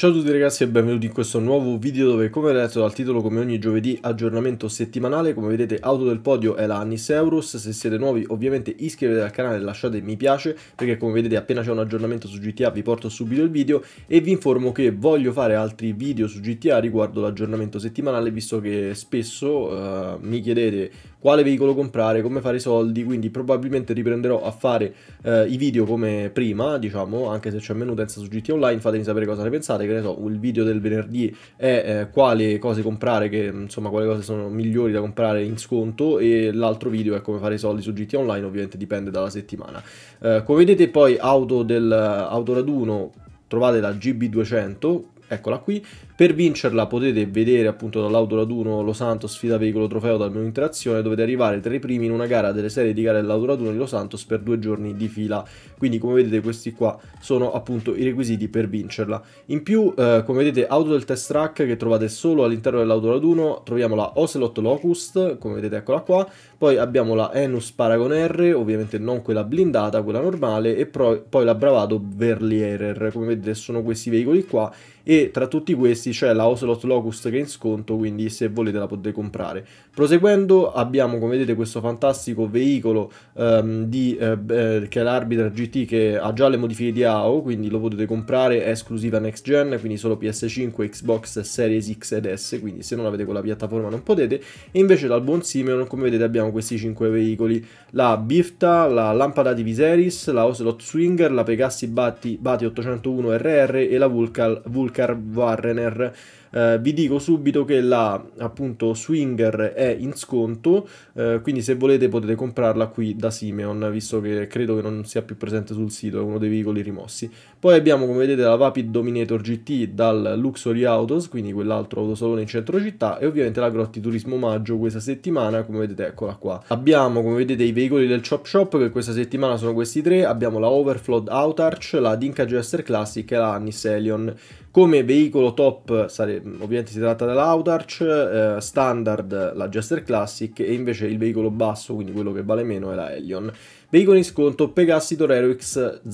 Ciao a tutti ragazzi e benvenuti in questo nuovo video dove come detto dal titolo come ogni giovedì aggiornamento settimanale come vedete Auto del Podio è la Annis Euros se siete nuovi ovviamente iscrivetevi al canale e lasciate mi piace perché come vedete appena c'è un aggiornamento su GTA vi porto subito il video e vi informo che voglio fare altri video su GTA riguardo l'aggiornamento settimanale visto che spesso uh, mi chiedete quale veicolo comprare, come fare i soldi quindi probabilmente riprenderò a fare uh, i video come prima diciamo anche se c'è meno utenza su GTA Online fatemi sapere cosa ne pensate che ne so, il video del venerdì è eh, quali cose comprare, che insomma quali cose sono migliori da comprare in sconto e l'altro video è come fare i soldi su GT Online, ovviamente dipende dalla settimana. Eh, come vedete poi auto del autoraduno trovate la GB200 eccola qui. Per vincerla potete vedere appunto dall'auto raduno Los Santos sfida veicolo trofeo dal menu interazione, dovete arrivare tra i primi in una gara delle serie di gare dell'auto raduno di Los Santos per due giorni di fila. Quindi come vedete questi qua sono appunto i requisiti per vincerla. In più eh, come vedete auto del test track che trovate solo all'interno dell'auto raduno, troviamo la Ocelot Locust, come vedete eccola qua, poi abbiamo la Enus Paragon R, ovviamente non quella blindata, quella normale, e poi la Bravado Verlierer, come vedete sono questi veicoli qua e tra tutti questi c'è la Ocelot Locust che è in sconto, quindi se volete la potete comprare. Proseguendo abbiamo come vedete questo fantastico veicolo ehm, di, eh, eh, che è l'Arbiter GT che ha già le modifiche di AO, quindi lo potete comprare, è esclusiva next gen, quindi solo PS5, Xbox Series X ed S, quindi se non avete quella piattaforma non potete. E invece dal buon Simeon come vedete abbiamo questi 5 veicoli, la Bifta, la Lampada di Viserys, la Ocelot Swinger, la Pegassi Bati, Bati 801 RR e la Vulcan, Vulcar per Warrener eh, vi dico subito che la appunto Swinger è in sconto, eh, quindi se volete potete comprarla qui da Simeon, visto che credo che non sia più presente sul sito, è uno dei veicoli rimossi. Poi abbiamo come vedete la Vapid Dominator GT dal Luxury Autos, quindi quell'altro autosalone in centro città e ovviamente la Grotti Turismo Maggio questa settimana, come vedete eccola qua. Abbiamo come vedete i veicoli del Chop Shop che questa settimana sono questi tre, abbiamo la Overflowed Outarch, la Dinka Jester Classic e la Niselion. Come veicolo top sare Mm, ovviamente si tratta dell'Autarch, eh, standard la Jester Classic e invece il veicolo basso, quindi quello che vale meno, è la Helion. Veicoli in sconto Pegassi Torero X0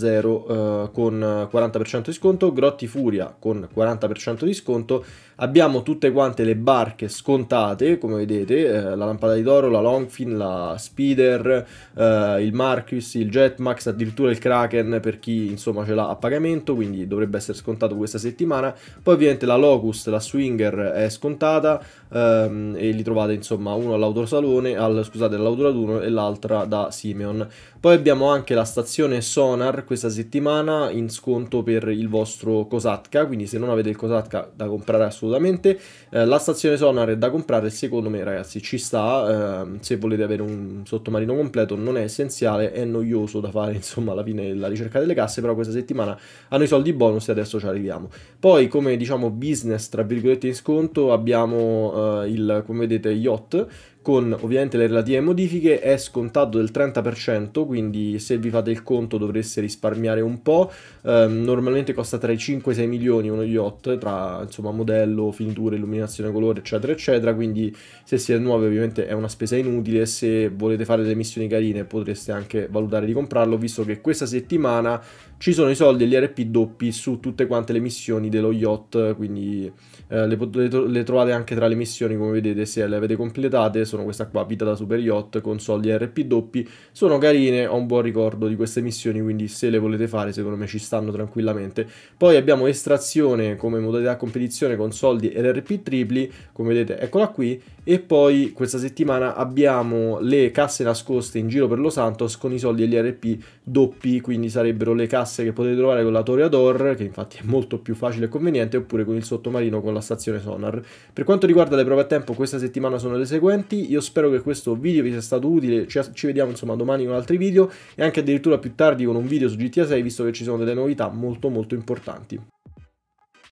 eh, con 40% di sconto, Grotti Furia con 40% di sconto, abbiamo tutte quante le barche scontate come vedete, eh, la Lampada di Toro, la Longfin, la Speeder, eh, il Marcus, il Jetmax, addirittura il Kraken per chi insomma ce l'ha a pagamento, quindi dovrebbe essere scontato questa settimana, poi ovviamente la Locust, la swinger è scontata ehm, e li trovate insomma uno all'autosalone, al, scusate all'autoraduno e l'altra da Simeon. Poi abbiamo anche la stazione Sonar questa settimana in sconto per il vostro Cosatka, quindi se non avete il Cosatka da comprare assolutamente. Eh, la stazione Sonar è da comprare secondo me ragazzi ci sta, ehm, se volete avere un sottomarino completo non è essenziale, è noioso da fare insomma alla fine della ricerca delle casse, però questa settimana hanno i soldi bonus e adesso ci arriviamo. Poi come diciamo business tra tra virgolette in sconto abbiamo eh, il, come vedete, yacht con ovviamente le relative modifiche è scontato del 30% quindi se vi fate il conto dovreste risparmiare un po' eh, normalmente costa tra i 5 e i 6 milioni uno yacht tra insomma modello, finiture, illuminazione, colore eccetera eccetera quindi se siete nuovi ovviamente è una spesa inutile se volete fare delle missioni carine potreste anche valutare di comprarlo visto che questa settimana ci sono i soldi e gli RP doppi su tutte quante le missioni dello yacht quindi eh, le, le, le trovate anche tra le missioni come vedete se le avete completate Sono sono questa qua, Vita da Super Yacht, con soldi RP doppi, sono carine, ho un buon ricordo di queste missioni, quindi se le volete fare secondo me ci stanno tranquillamente. Poi abbiamo estrazione come modalità competizione con soldi ed RP tripli, come vedete eccola qui, e poi questa settimana abbiamo le casse nascoste in giro per Los Santos con i soldi e gli RP doppi, quindi sarebbero le casse che potete trovare con la Toreador, che infatti è molto più facile e conveniente, oppure con il sottomarino con la stazione sonar. Per quanto riguarda le prove a tempo, questa settimana sono le seguenti, io spero che questo video vi sia stato utile, ci, ci vediamo insomma domani con altri video e anche addirittura più tardi con un video su GTA 6 visto che ci sono delle novità molto molto importanti.